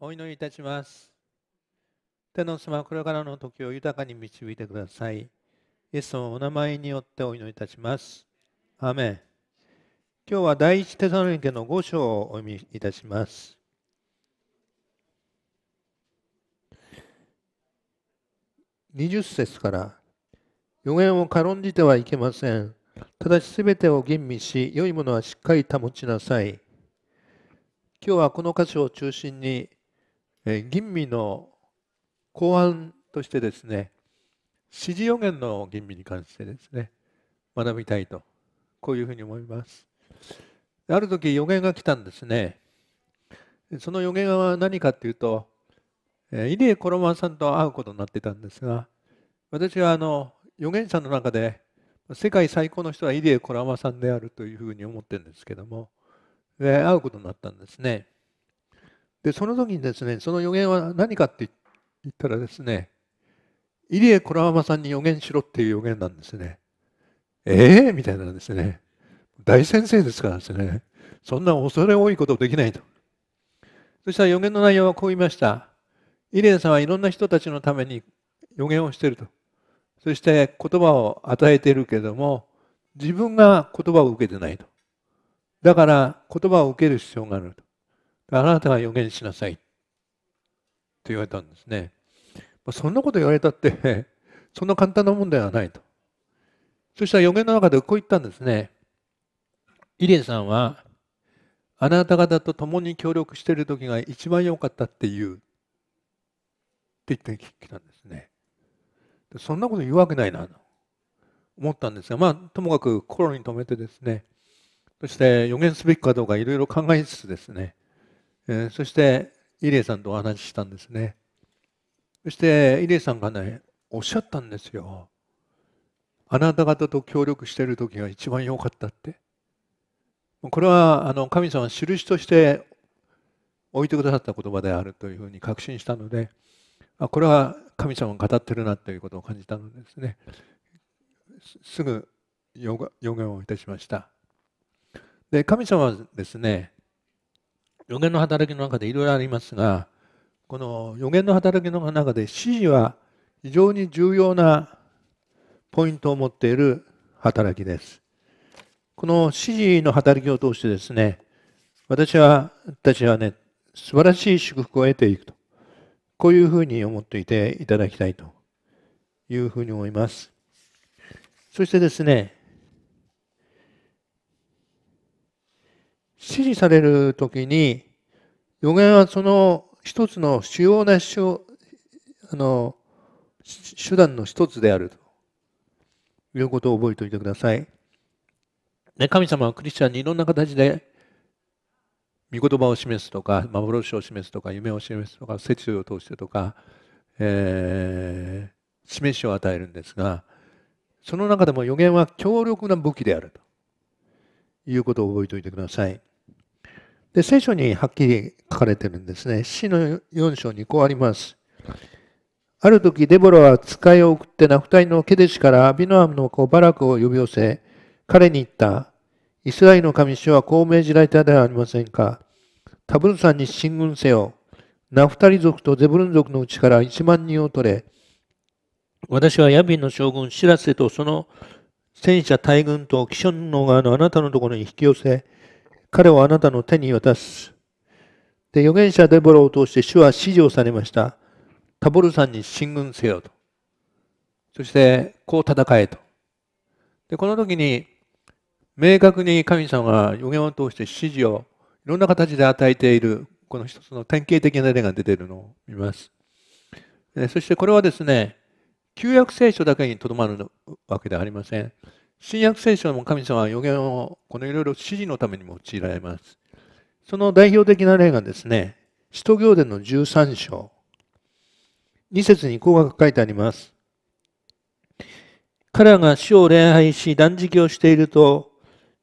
お祈りいたします。天の様、これからの時を豊かに導いてください。イエスのお名前によってお祈りいたします。アメン今日は第一テサロニケの5章をお読みいたします。20節から予言を軽んじてはいけません。ただしすべてを吟味し、良いものはしっかり保ちなさい。今日はこの箇所を中心に吟味の考案としてですね指示予言の吟味に関してですね学びたいとこういうふうに思いますある時予言が来たんですねその予言は何かっていうと入江衣間さんと会うことになってたんですが私はあの預言者の中で世界最高の人は入江衣間さんであるというふうに思ってるんですけども会うことになったんですねでその時にですねその予言は何かって言ったらですね入江ママさんに予言しろっていう予言なんですね。ええー、みたいなんですね。大先生ですからですね。そんな恐れ多いことできないと。そしたら予言の内容はこう言いました。入江さんはいろんな人たちのために予言をしていると。そして言葉を与えているけども、自分が言葉を受けてないと。だから言葉を受ける必要があると。あなたが予言しなさい。と言われたんですね。そんなこと言われたって、そんな簡単なもんではないと。そしたら予言の中でこう言ったんですね。イレンさんは、あなた方と共に協力している時が一番良かったって言う。って言ってきたんですね。そんなこと言うわけないなと思ったんですが、まあ、ともかく心に留めてですね、そして予言すべきかどうかいろいろ考えつつですね、えー、そして入江さんとお話ししたんですねそして入江さんがねおっしゃったんですよあなた方と協力してる時が一番良かったってこれはあの神様印として置いてくださった言葉であるというふうに確信したのであこれは神様が語ってるなということを感じたのですねすぐ予言をいたしましたで神様はですね予言の働きの中でいろいろありますがこの予言の働きの中で指示は非常に重要なポイントを持っている働きですこの指示の働きを通してですね私はたちはね素晴らしい祝福を得ていくとこういうふうに思っていていただきたいというふうに思いますそしてですね指示される時に予言はその一つの主要な主あの手段の一つであるということを覚えておいてください。ね、神様はクリスチャンにいろんな形で御言葉を示すとか幻を示すとか夢を示すとか説を通してとか、えー、示しを与えるんですがその中でも予言は強力な武器であるということを覚えておいてください。で、聖書にはっきり書かれてるんですね。死の4章にこうあります。ある時、デボラは使いを送ってナフタリのケデシからアビノアムの子バラクを呼び寄せ、彼に言った。イスラエルの神主はこう命じられたではありませんか。タブル山に進軍せよ。ナフタリ族とゼブルン族のうちから1万人を取れ。私はヤビンの将軍シラセとその戦車大軍とキシの側のあなたのところに引き寄せ、彼をあなたの手に渡す。で、預言者デボラを通して主は指示をされました。タボル山に進軍せよと。そして、こう戦えと。で、この時に、明確に神様が預言を通して指示をいろんな形で与えている、この一つの典型的な例が出ているのを見ます。そしてこれはですね、旧約聖書だけにとどまるわけではありません。新約聖書の神様は予言をこのいろいろ指示のために用いられます。その代表的な例がですね、使徒行伝の13章。2節にこうが書いてあります。彼らが死を礼拝し断食をしていると、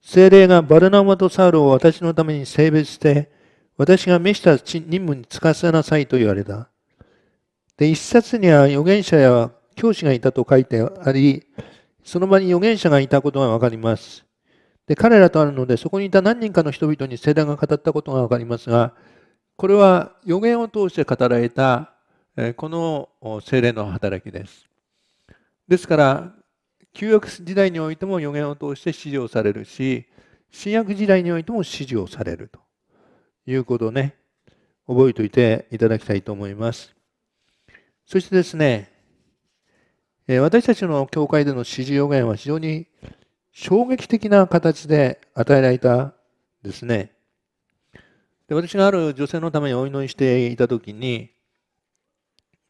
精霊がバルナマとサウルを私のために性別して、私が召した任務に就かせなさいと言われた。で、一冊には預言者や教師がいたと書いてあり、その場に預言者がいたことがわかります。で、彼らとあるので、そこにいた何人かの人々に聖霊が語ったことがわかりますが、これは予言を通して語られた、えこの聖霊の働きです。ですから、旧約時代においても予言を通して指示をされるし、新約時代においても指示をされるということをね、覚えておいていただきたいと思います。そしてですね、え私たちの教会での支持予言は非常に衝撃的な形で与えられたですね。で私がある女性のためにお祈りしていた時に、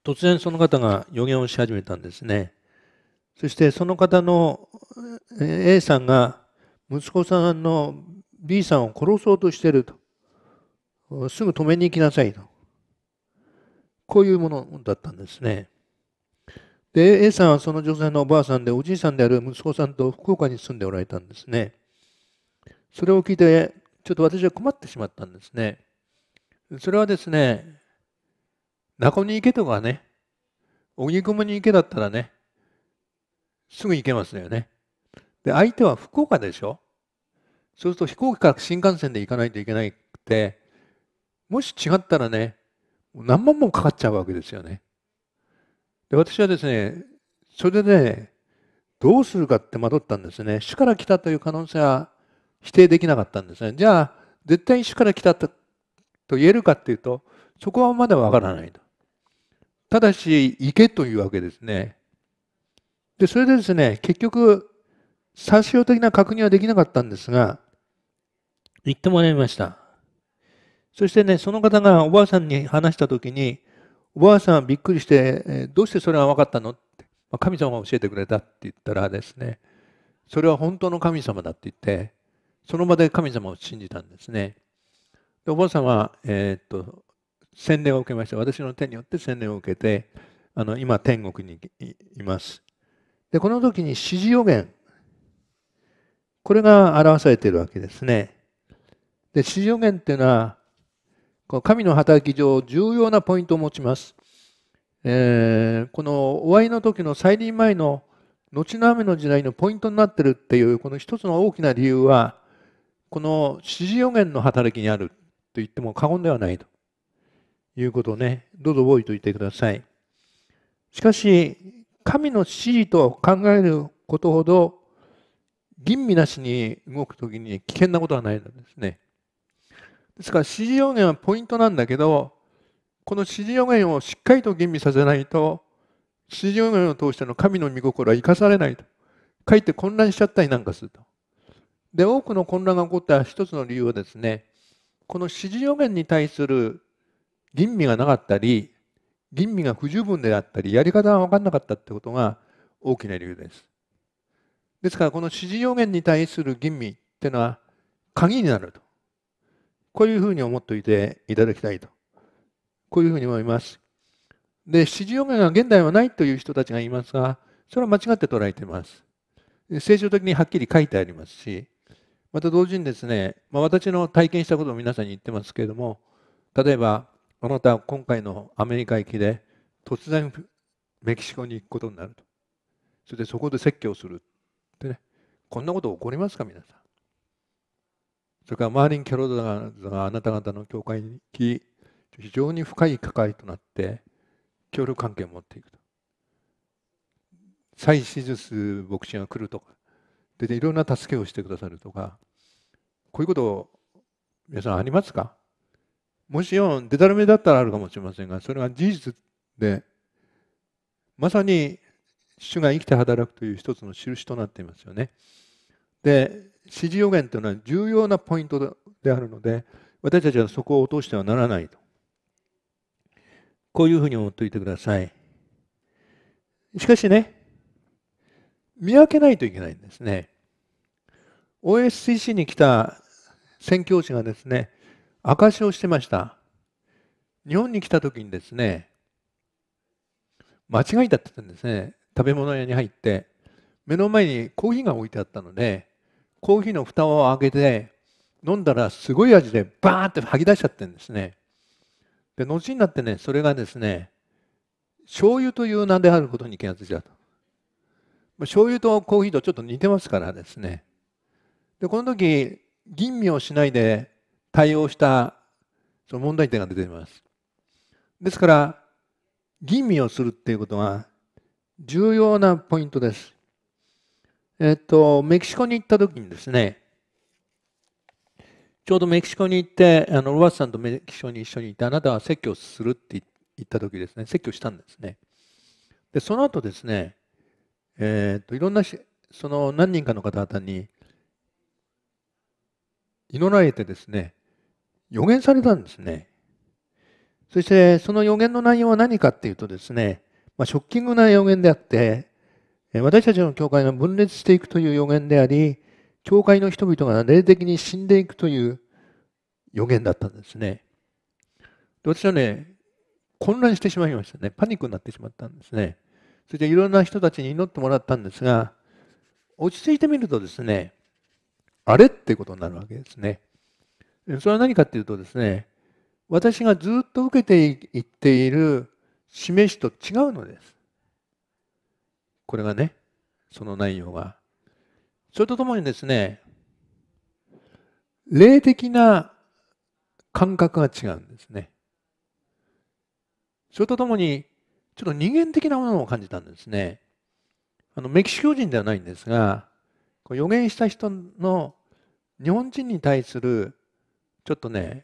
突然その方が予言をし始めたんですね。そしてその方の A さんが息子さんの B さんを殺そうとしてると。すぐ止めに行きなさいと。こういうものだったんですね。で、A さんはその女性のおばあさんで、おじいさんである息子さんと福岡に住んでおられたんですね。それを聞いて、ちょっと私は困ってしまったんですね。それはですね、中に行けとかね、荻窪に行けだったらね、すぐ行けますよね。で、相手は福岡でしょそうすると飛行機から新幹線で行かないといけなくて、もし違ったらね、何万もかかっちゃうわけですよね。で私はですね、それでね、どうするかって惑ったんですね。主から来たという可能性は否定できなかったんですね。じゃあ、絶対に主から来たと言えるかっていうと、そこはまだわからないと。ただし、行けというわけですね。で、それでですね、結局、最終的な確認はできなかったんですが、行ってもらいました。そしてね、その方がおばあさんに話したときに、おばあさんびっくりして、えどうしてそれが分かったのって、まあ、神様が教えてくれたって言ったらですね、それは本当の神様だって言って、その場で神様を信じたんですね。でおばあさんは、えー、っと洗礼を受けました。私の手によって洗礼を受けて、あの今、天国にいます。で、この時に指示予言、これが表されているわけですね。で、指示予言っていうのは、この神の働き上重要なポイントを持ちます。えー、このお会いの時の再臨前の後の雨の時代のポイントになってるっていうこの一つの大きな理由はこの指示予言の働きにあると言っても過言ではないということをねどうぞ覚えておいてくださいしかし神の指示と考えることほど吟味なしに動く時に危険なことはないのですねですから指示要言はポイントなんだけど、この指示要言をしっかりと吟味させないと、指示要言を通しての神の御心は生かされないと。かえって混乱しちゃったりなんかすると。で、多くの混乱が起こった一つの理由はですね、この指示要言に対する吟味がなかったり、吟味が不十分であったり、やり方が分かんなかったってことが大きな理由です。ですから、この指示要言に対する吟味っていうのは鍵になると。こういうふうに思っておいていただきたいと。こういうふうに思います。で、七時ヨガが現代はないという人たちがいますが、それは間違って捉えています。聖書的にはっきり書いてありますし、また同時にですね、まあ、私の体験したことを皆さんに言ってますけれども、例えば、あなたは今回のアメリカ行きで、突然メキシコに行くことになると。それでそこで説教するってね、こんなこと起こりますか、皆さん。それからマーリン・キャロルがあなた方の教会に非常に深い関わりとなって協力関係を持っていくと再手術牧師が来るとかでいろんな助けをしてくださるとかこういうこと皆さんありますかもしよんでたらめだったらあるかもしれませんがそれが事実でまさに主が生きて働くという一つの印となっていますよね。で支持予言というのは重要なポイントであるので私たちはそこを落としてはならないとこういうふうに思っておいてくださいしかしね見分けないといけないんですね OSCC に来た宣教師がですね証しをしてました日本に来た時にですね間違いだったんですね食べ物屋に入って目の前にコーヒーが置いてあったのでコーヒーの蓋を開けて飲んだらすごい味でバーって吐き出しちゃってるんですね。で後になってねそれがですね醤油という名であることに気が付いちゃうと。醤油とコーヒーとちょっと似てますからですね。でこの時吟味をしないで対応したその問題点が出ています。ですから吟味をするっていうことは重要なポイントです。えっと、メキシコに行った時にですね、ちょうどメキシコに行って、あの、ロバスさんとメキシコに一緒に行って、あなたは説教するって言った時ですね、説教したんですね。で、その後ですね、えっと、いろんなし、その何人かの方々に、祈られてですね、予言されたんですね。そして、その予言の内容は何かっていうとですね、まあ、ショッキングな予言であって、私たちの教会が分裂していくという予言であり、教会の人々が霊的に死んでいくという予言だったんですね。で私はね、混乱してしまいましたね。パニックになってしまったんですね。そしていろんな人たちに祈ってもらったんですが、落ち着いてみるとですね、あれってことになるわけですね。それは何かっていうとですね、私がずっと受けていっている示しと違うのです。これがね、その内容が。それとともにですね、霊的な感覚が違うんですね。それとともに、ちょっと人間的なものを感じたんですね。あの、メキシコ人ではないんですが、予言した人の日本人に対するちょっとね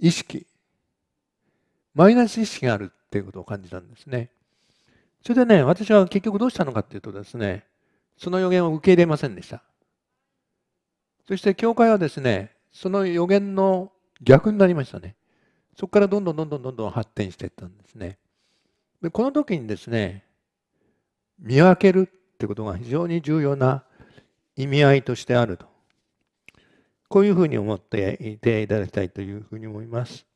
意識マイナス意識があるっていうことを感じたんですねそれでね、私は結局どうしたのかっていうとですね、その予言を受け入れませんでした。そして教会はですね、その予言の逆になりましたね。そこからどんどんどんどんどんどん発展していったんですね。でこの時にですね、見分けるってことが非常に重要な意味合いとしてあると。こういうふうに思っていていただきたいというふうに思います。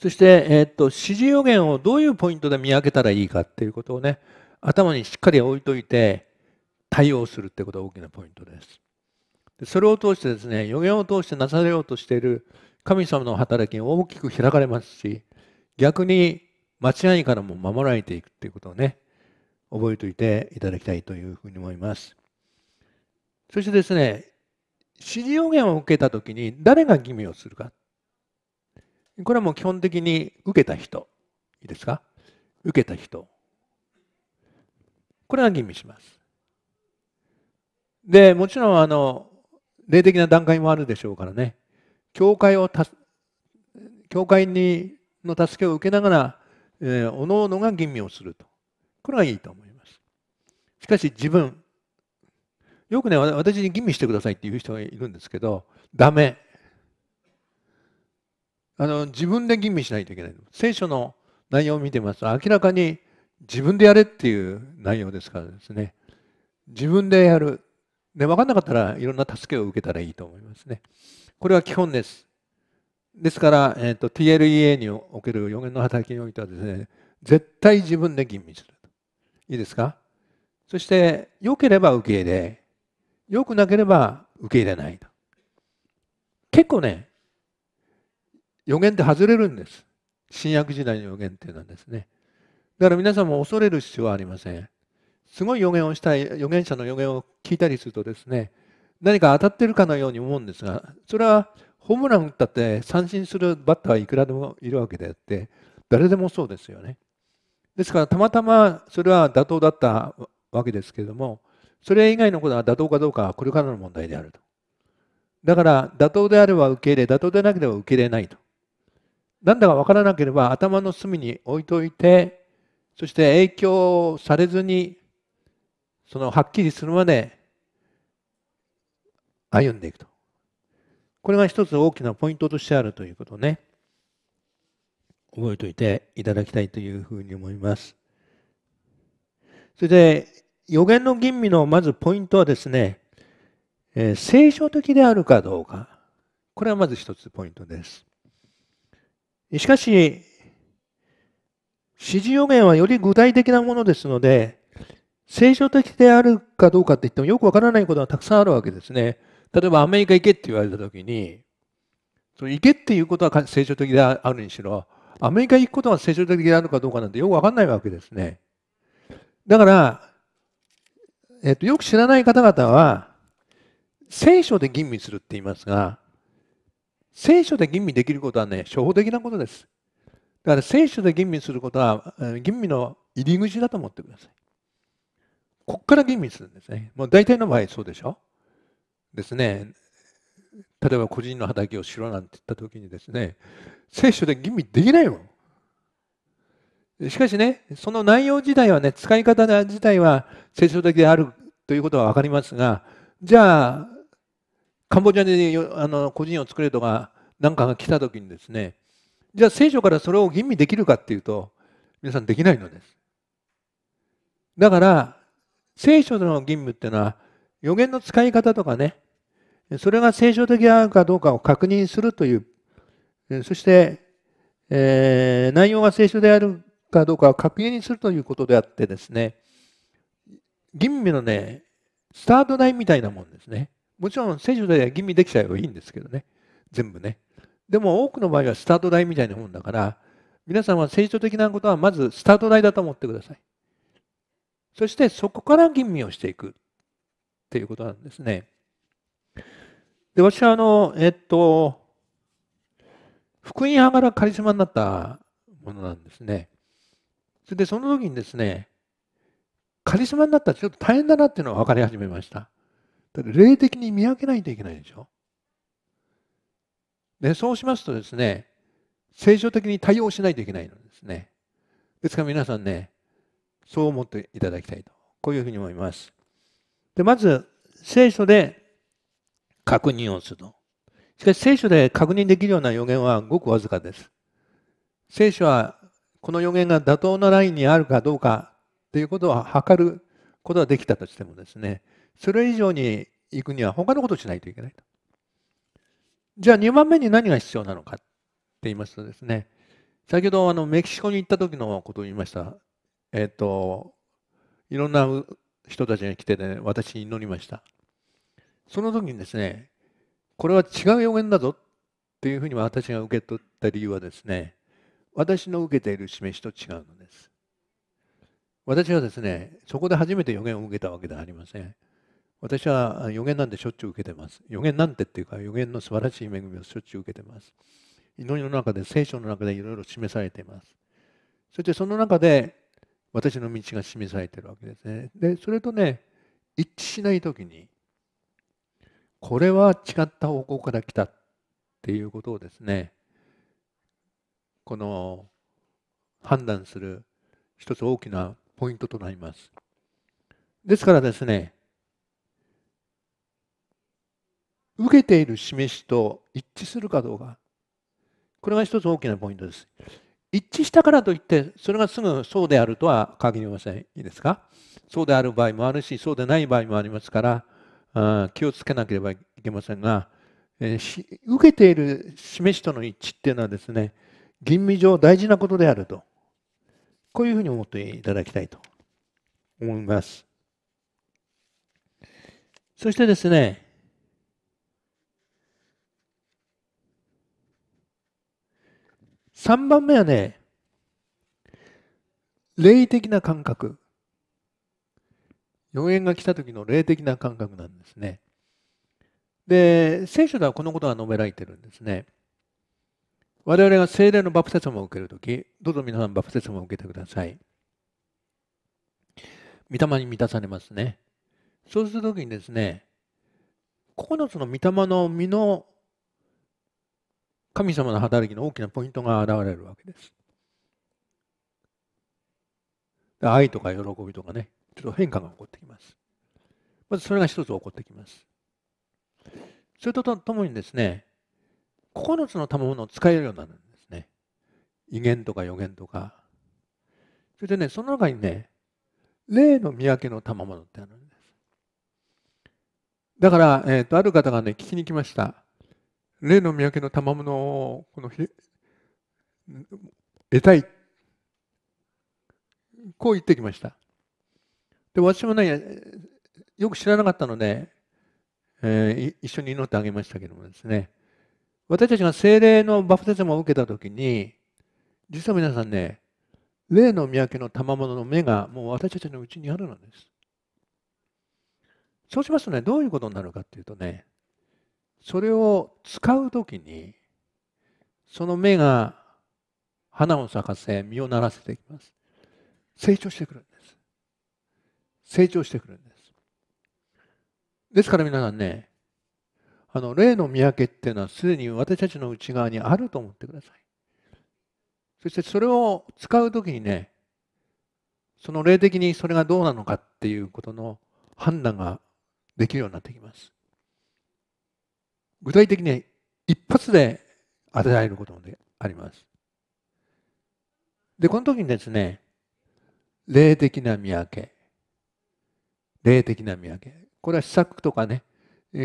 そして、えー、っと、指示予言をどういうポイントで見分けたらいいかっていうことをね、頭にしっかり置いといて、対応するってことが大きなポイントです。でそれを通してですね、予言を通してなされようとしている神様の働きが大きく開かれますし、逆に間違いからも守られていくっていうことをね、覚えておいていただきたいというふうに思います。そしてですね、指示予言を受けた時に誰が義務をするか。これはもう基本的に受けた人いいですか受けた人これが吟味しますでもちろんあの霊的な段階もあるでしょうからね教会をた教会にの助けを受けながら、えおのおのが吟味をするとこれがいいと思いますしかし自分よくね私に吟味してくださいっていう人がいるんですけどダメあの自分で吟味しないといけない聖書の内容を見てますと明らかに自分でやれっていう内容ですからですね自分でやる、ね、分かんなかったらいろんな助けを受けたらいいと思いますねこれは基本ですですから、えーと、TLEA における予言の働きにおいてはですね絶対自分で吟味するいいですかそして良ければ受け入れ良くなければ受け入れないと結構ね予言って外れるんです。新約時代の予言っていうのはですね。だから皆さんも恐れる必要はありません。すごい予言をしたい、預言者の予言を聞いたりするとですね、何か当たってるかのように思うんですが、それはホームラン打ったって三振するバッターはいくらでもいるわけであって、誰でもそうですよね。ですから、たまたまそれは妥当だったわけですけれども、それ以外のことは妥当かどうかはこれからの問題であると。だから、妥当であれば受け入れ、妥当でなければ受け入れないと。なんだかわからなければ頭の隅に置いといてそして影響されずにそのはっきりするまで歩んでいくとこれが一つ大きなポイントとしてあるということをね覚えておいていただきたいというふうに思いますそれで予言の吟味のまずポイントはですね、えー、聖書的であるかどうかこれはまず一つポイントですしかし、指示予言はより具体的なものですので、聖書的であるかどうかって言ってもよくわからないことがたくさんあるわけですね。例えばアメリカ行けって言われた時に、その行けっていうことは聖書的であるにしろ、アメリカ行くことが聖書的であるかどうかなんてよくわかんないわけですね。だから、えっと、よく知らない方々は、聖書で吟味するって言いますが、聖書で吟味できることはね、初歩的なことです。だから聖書で吟味することは、吟味の入り口だと思ってください。ここから吟味するんですね。もう大体の場合そうでしょですね。例えば個人の畑をしろなんて言った時にですね、聖書で吟味できないもん。しかしね、その内容自体はね、使い方自体は聖書的であるということは分かりますが、じゃあ、カンボジアであの個人を作れとかなんかが来た時にですねじゃあ聖書からそれを吟味できるかっていうと皆さんできないのですだから聖書の義務っていうのは予言の使い方とかねそれが聖書的であるかどうかを確認するというそして、えー、内容が聖書であるかどうかを確認するということであってですね吟味のねスタートラインみたいなもんですねもちろん聖書で吟味できちゃえばいいんですけどね全部ねでも多くの場合はスタート台みたいなもんだから皆さんは聖書的なことはまずスタート台だと思ってくださいそしてそこから吟味をしていくっていうことなんですねで私はあのえっと福音派からカリスマになったものなんですねそれでその時にですねカリスマになったらちょっと大変だなっていうのが分かり始めましただって霊的に見分けないといけないでしょ。でそうしますとですね聖書的に対応しないといけないのですね。ですから皆さんねそう思っていただきたいとこういうふうに思います。でまず聖書で確認をすると。しかし聖書で確認できるような予言はごくわずかです。聖書はこの予言が妥当なラインにあるかどうかということを測ることはできたとしてもですねそれ以上に行くには他のことをしないといけないと。じゃあ2番目に何が必要なのかって言いますとですね、先ほどあのメキシコに行った時のことを言いました。えっ、ー、と、いろんな人たちが来てね、私に祈りました。その時にですね、これは違う予言だぞっていうふうに私が受け取った理由はですね、私の受けている示しと違うのです。私はですね、そこで初めて予言を受けたわけではありません。私は予言なんてしょっちゅう受けてます予言なんてっていうか予言の素晴らしい恵みをしょっちゅう受けてます祈りの中で聖書の中でいろいろ示されていますそしてその中で私の道が示されてるわけですねでそれとね一致しない時にこれは違った方向から来たっていうことをですねこの判断する一つ大きなポイントとなりますですからですね受けている示しと一致するかどうかこれが一つ大きなポイントです一致したからといってそれがすぐそうであるとは限りませんいいですかそうである場合もあるしそうでない場合もありますからあ気をつけなければいけませんが、えー、受けている示しとの一致っていうのはですね吟味上大事なことであるとこういうふうに思っていただきたいと思いますそしてですね3番目はね、霊的な感覚。予言が来た時の霊的な感覚なんですね。で、聖書ではこのことが述べられてるんですね。我々が聖霊のバプテスマを受けるとき、どうぞ皆さんバプテスマを受けてください。御霊に満たされますね。そうするときにですね、9つの御霊の実の神様の働きの大きなポイントが現れるわけです。愛とか喜びとかね、ちょっと変化が起こってきます。まずそれが一つ起こってきます。それとともにですね、9つの賜物を使えるようになるんですね。威厳とか予言とか。それでね、その中にね、霊の見分けの賜物ってあるんです。だから、えーとある方がね、聞きに来ました。例の宮家の賜物をこの得たい。こう言ってきました。で、私もね、よく知らなかったので、えー、一緒に祈ってあげましたけどもですね、私たちが精霊のバプテスマを受けた時に、実は皆さんね、霊の三宅の賜物の目がもう私たちのうちにあるのです。そうしますとね、どういうことになるかっていうとね、それを使う時にその芽が花を咲かせ実をならせていきます成長してくるんです成長してくるんですですから皆さんねあの霊の見分けっていうのはすでに私たちの内側にあると思ってくださいそしてそれを使う時にねその霊的にそれがどうなのかっていうことの判断ができるようになってきます具体的に一発で当てられることもあります。で、この時にですね、霊的な見分け。霊的な見分け。これは施策とかね、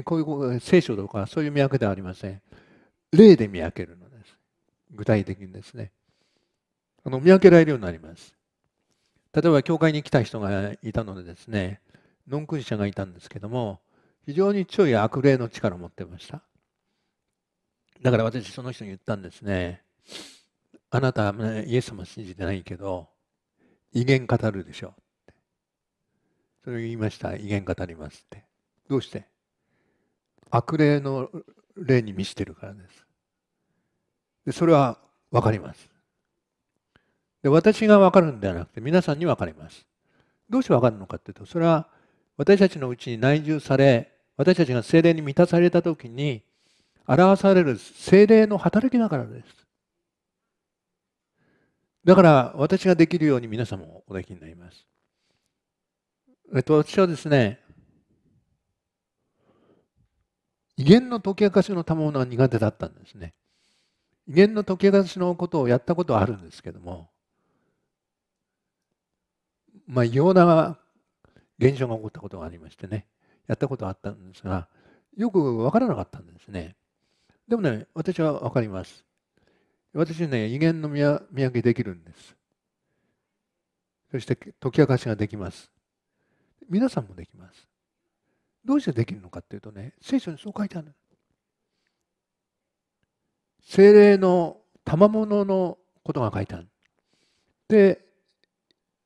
こういう聖書とかそういう見分けではありません。霊で見分けるのです。具体的にですね。あの見分けられるようになります。例えば、教会に来た人がいたのでですね、ノンクリスチャンがいたんですけども、非常に強い悪霊の力を持ってましただから私その人に言ったんですねあなた、ね、イエス様信じてないけど威厳語るでしょってそれを言いました威厳語りますってどうして悪霊の霊に満ちてるからですでそれは分かりますで私が分かるんではなくて皆さんに分かりますどうして分かるのかっていうとそれは私たちのうちに内住され私たちが精霊に満たされた時に表される精霊の働きだからですだから私ができるように皆様もおできになりますえっと私はですね威厳の解き明かしの賜物は苦手だったんですね威厳の解き明かしのことをやったことはあるんですけどもまあ異様な現象が起こったことがありましてねやったことがあったんですが、よくわからなかったんですね。でもね、私はわかります。私ね、威厳の見分けできるんです。そして解き明かしができます。皆さんもできます。どうしてできるのかっていうとね、聖書にそう書いてある。精霊の賜物のことが書いてある。で、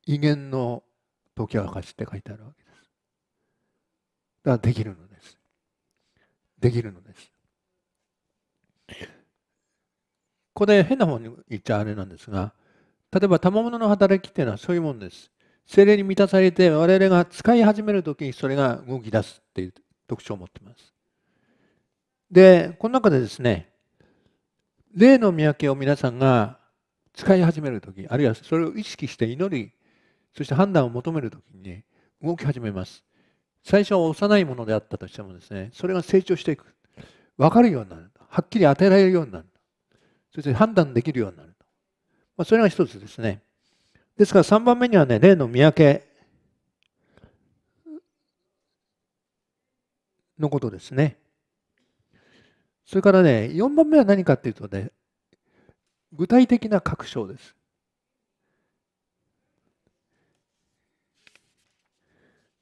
威厳の解き明かしって書いてあるわけです。ができるのです。できるのです。ここで変な方に言っちゃあれなんですが、例えば賜物の働きっていうのはそういうもんです。精霊に満たされて我々が使い始めるときにそれが動き出すっていう特徴を持ってます。で、この中でですね、例の見分けを皆さんが使い始める時、あるいはそれを意識して祈り、そして判断を求める時に、ね、動き始めます。最初は幼いものであったとしてもですねそれが成長していく分かるようになるはっきり当てられるようになるそして判断できるようになると、まあ、それが一つですねですから3番目にはね例の見分けのことですねそれからね4番目は何かっていうとね具体的な確証です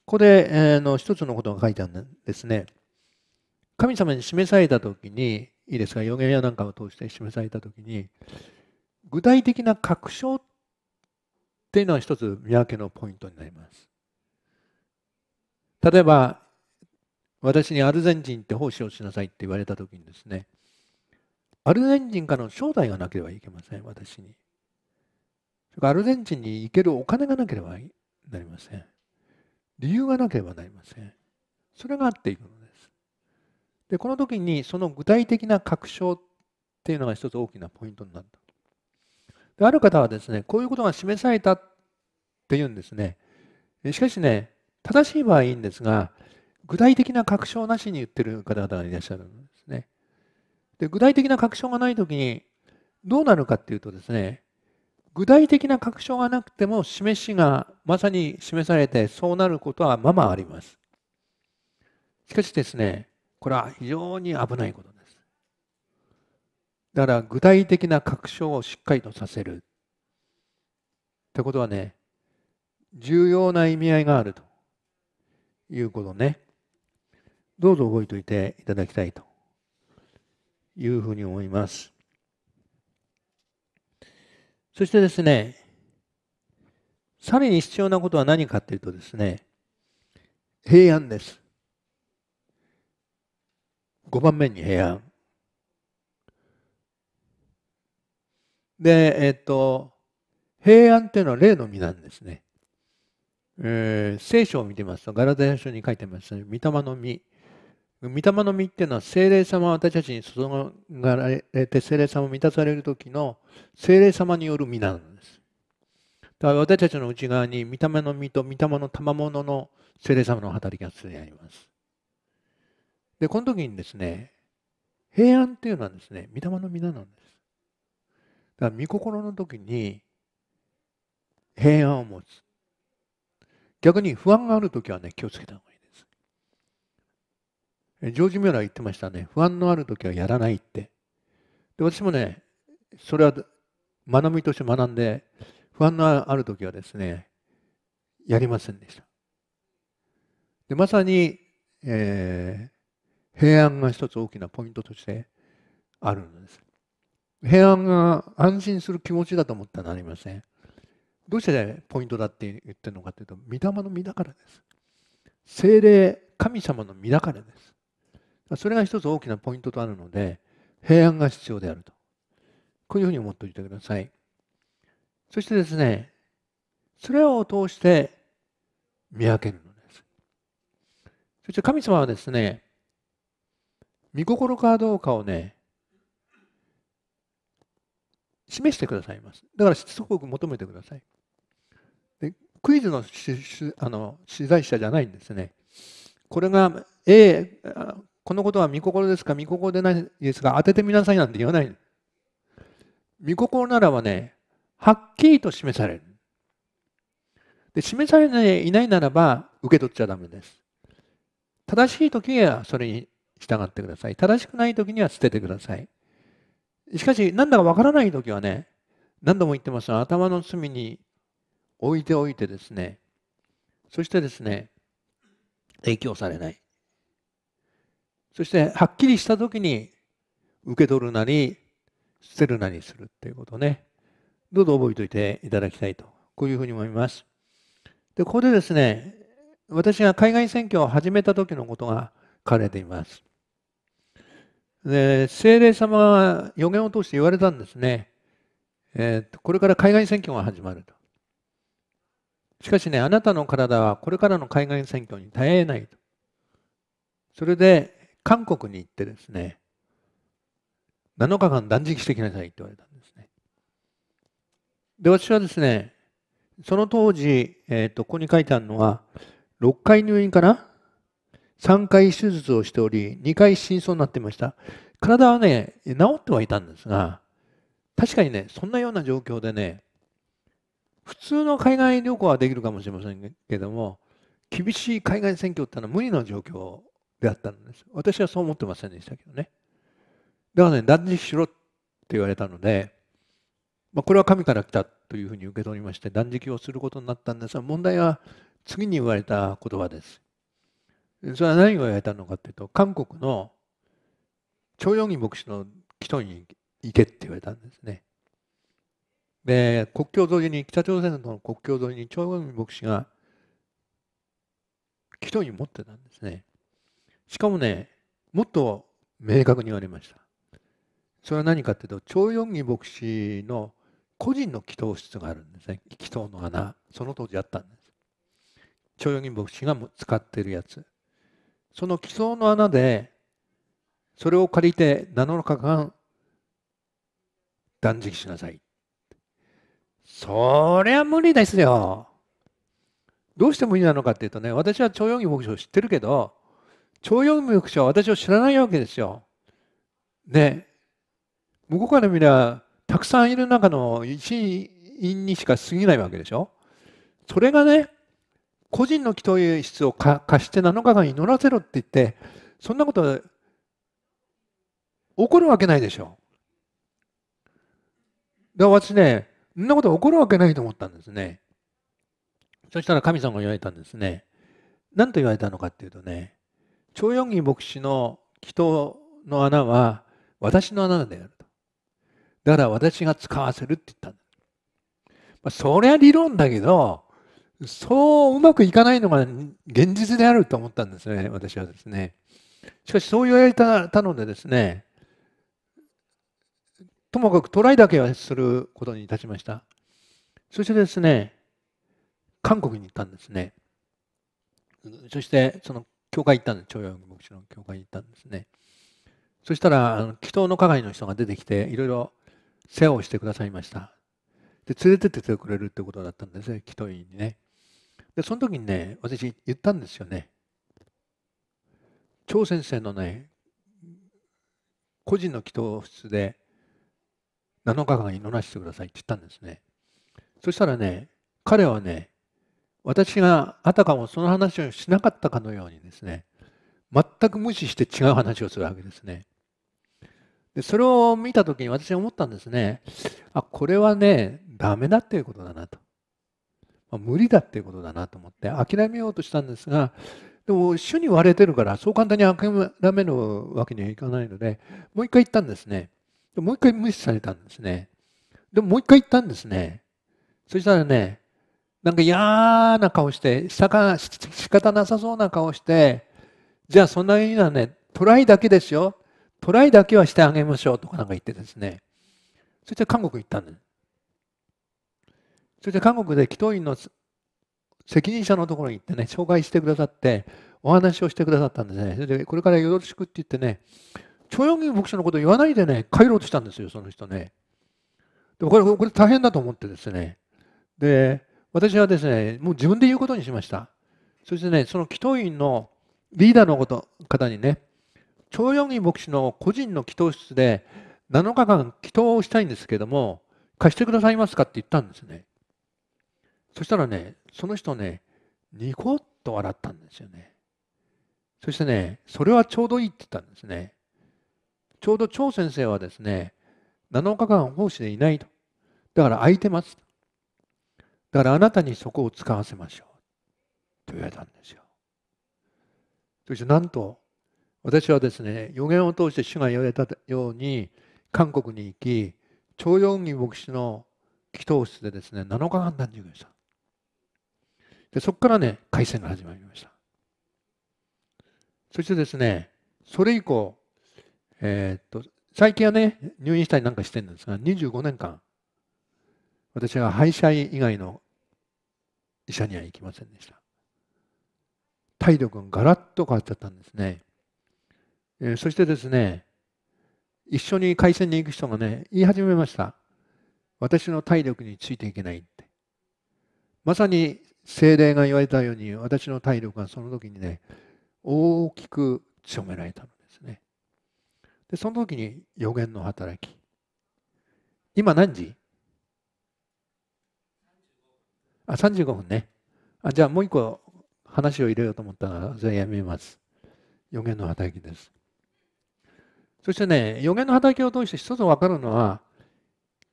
ここで、えー、の一つのことが書いてあるんですね。神様に示された時に、いいですか、予言やなんかを通して示された時に、具体的な確証っていうのは一つ見分けのポイントになります。例えば、私にアルゼンチンって奉仕をしなさいって言われた時にですね、アルゼンチンからの招待がなければいけません、私に。アルゼンチンに行けるお金がなければなりません。理由がなければなりません。それがあっていくのです。で、この時にその具体的な確証っていうのが一つ大きなポイントになった。である方はですね、こういうことが示されたっていうんですね。しかしね、正しい場合いいんですが、具体的な確証なしに言ってる方々がいらっしゃるんですね。で具体的な確証がない時にどうなるかっていうとですね具体的な確証がなくても示しがまさに示されてそうなることはままあります。しかしですね、これは非常に危ないことです。だから具体的な確証をしっかりとさせる。ってことはね、重要な意味合いがあるということね。どうぞ覚えておいていただきたいというふうに思います。そしてですね、さらに必要なことは何かっていうとですね、平安です。5番目に平安。で、えっ、と、平安っていうのは例の実なんですね。えー、聖書を見てますと、ガラテヤ書に書いてます、ね、御霊の実。御霊の実っていうのは精霊様は私たちに注がれて精霊様を満たされる時の精霊様による実なんです。だから私たちの内側に御霊の実と御霊の賜物の精霊様の働きが常にあります。で、この時にですね、平安っていうのはですね、御霊の皆なんです。だから、御心の時に平安を持つ。逆に不安がある時はね、気をつけた方がジョージ・ミュラー言ってましたね。不安のある時はやらないって。で、私もね、それは学びとして学んで、不安のある時はですね、やりませんでした。で、まさに、えー、平安が一つ大きなポイントとしてあるんです。平安が安心する気持ちだと思ったらなりません。どうしてポイントだって言ってるのかというと、御霊の身だからです。精霊、神様の身だからです。それが一つ大きなポイントとあるので、平安が必要であると。こういうふうに思っておいてください。そしてですね、それを通して見分けるのです。そして神様はですね、見心かどうかをね、示してくださいます。だからしつこく求めてください。でクイズのあの取材者じゃないんですね。これが A このことは見心ですか見心でないですか当ててみなさいなんて言わない。見心ならばね、はっきりと示される。で示されていないならば受け取っちゃダメです。正しい時はそれに従ってください。正しくない時には捨ててください。しかし、なんだかわからない時はね、何度も言ってます頭の隅に置いておいてですね、そしてですね、影響されない。そしてはっきりした時に受け取るなり捨てるなりするっていうことねどうぞ覚えておいていただきたいとこういうふうに思います。でここでですね私が海外選挙を始めた時のことが書かれています。で精霊様が予言を通して言われたんですね、えーと、これから海外選挙が始まると。しかしね、あなたの体はこれからの海外選挙に耐えないと。それで韓国に行ってですね7日間断食してきなさいって言われたんですねで私はですねその当時、えーと、ここに書いてあるのは6回入院かな3回手術をしており2回真相になってました体はね治ってはいたんですが確かにねそんなような状況でね普通の海外旅行はできるかもしれませんけども厳しい海外選挙ってのは無理な状況であったんです。私はそう思ってませんでしたけどね。だからね、断食しろって言われたので、まあ、これは神から来たというふうに受け取りまして、断食をすることになったんですが、問題は次に言われた言葉です。それは何を言われたのかというと、韓国の徴用義牧師の祈祷に行けって言われたんですね。で、国境沿いに、北朝鮮の国境沿いに徴用義牧師が祈祷に持ってたんですね。しかもね、もっと明確に言われました。それは何かっていうと、超四義牧師の個人の祈祷室があるんですね。祈祷の穴、その当時あったんです。超四義牧師が使ってるやつ。その祈祷の穴で、それを借りて7日間断食しなさい。そりゃ無理ですよ。どうして無理なのかっていうとね、私は徴四義牧師を知ってるけど、徴用牧師は私を知らないわけですよ。ね。向こうから見れば、たくさんいる中の一員にしか過ぎないわけでしょ。それがね、個人の祈祷室を貸して7日間祈らせろって言って、そんなこと起こるわけないでしょ。で、私ね、そんなこと起こるわけないと思ったんですね。そしたら神様が言われたんですね。何と言われたのかっていうとね、チョヨ牧師の祈祷の穴は私の穴であると。だから私が使わせるって言ったんだ。まあ、そりゃ理論だけど、そううまくいかないのが現実であると思ったんですね、私はですね。しかしそう言われたのでですね、ともかくトライだけはすることにいたしました。そしてですね、韓国に行ったんですね。そして、その教会行ったんです、徴牧師の教会行ったんですね。そしたら、あの祈祷の係の人が出てきて、いろいろ世話をしてくださいました。で、連れてっててくれるってことだったんですね、祈祷院にね。で、その時にね、私言ったんですよね。張先生のね、個人の祈祷室で7日間祈らせてくださいって言ったんですね。そしたらね、彼はね、私があたかもその話をしなかったかのようにですね全く無視して違う話をするわけですね。でそれを見た時に私は思ったんですねあこれはねダメだっていうことだなと、まあ、無理だっていうことだなと思って諦めようとしたんですがでも主に割れてるからそう簡単に諦めるわけにはいかないのでもう一回言ったんですねもう一回無視されたんですねでももう一回言ったんですねそしたらねなんか嫌な顔して、しか仕方なさそうな顔して、じゃあそんなにはね、トライだけですよ。トライだけはしてあげましょうとかなんか言ってですね。そして韓国行ったんです。そして韓国で祈祷院の責任者のところに行ってね、紹介してくださって、お話をしてくださったんですね。それで、これからよろしくって言ってね、チョヨンギ牧師のこと言わないでね、帰ろうとしたんですよ、その人ね。でこれ、これ大変だと思ってですね。で、私はですね、もう自分で言うことにしました。そしてね、その祈祷院のリーダーのこと方にね、徴用義牧師の個人の祈祷室で7日間祈祷をしたいんですけども、貸してくださいますかって言ったんですね。そしたらね、その人ね、ニコッと笑ったんですよね。そしてね、それはちょうどいいって言ったんですね。ちょうど張先生はですね、7日間奉仕でいないと。だから空いてます。だからあなたにそこを使わせましょうと言われたんですよ。そしてなんと私はですね予言を通して主が言われたように韓国に行き徴用義牧師の祈祷室でですね7日間断食でした。でそこからね回戦が始まりました。そしてですねそれ以降、えー、っと最近はね入院したりなんかしてるんですが25年間私は歯医者以外の医者には行きませんでした。態度がガラッと変わっちゃったんですね。えー、そしてですね、一緒に回線に行く人がね、言い始めました。私の体力についていけないって。まさに精霊が言われたように、私の体力がその時にね、大きく強められたのですね。で、その時に予言の働き。今何時あ、35分ね。あ、じゃあもう一個話を入れようと思ったら、それやめます。予言の働きです。そしてね、予言の働きを通して一つ分かるのは、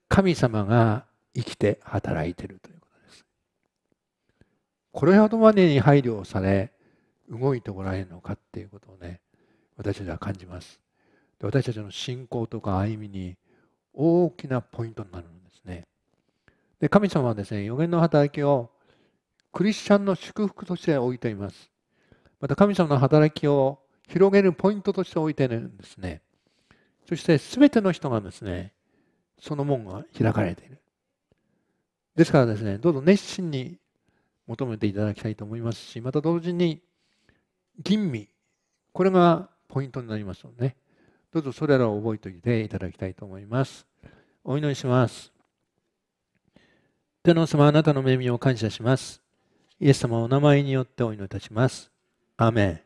神様が生きて働いてるということです。これほどまでに配慮をされ、動いておられるのかっていうことをね、私たちは感じます。で私たちの信仰とか歩みに大きなポイントになるんですね。で神様はですね、予言の働きをクリスチャンの祝福として置いています。また神様の働きを広げるポイントとして置いているんですね。そして全ての人がですね、その門が開かれている。ですからですね、どうぞ熱心に求めていただきたいと思いますし、また同時に、吟味、これがポイントになりますので、ね、どうぞそれらを覚えておいていただきたいと思います。お祈りします。天皇様あなたの恵みを感謝します。イエス様お名前によってお祈りいたします。アメン。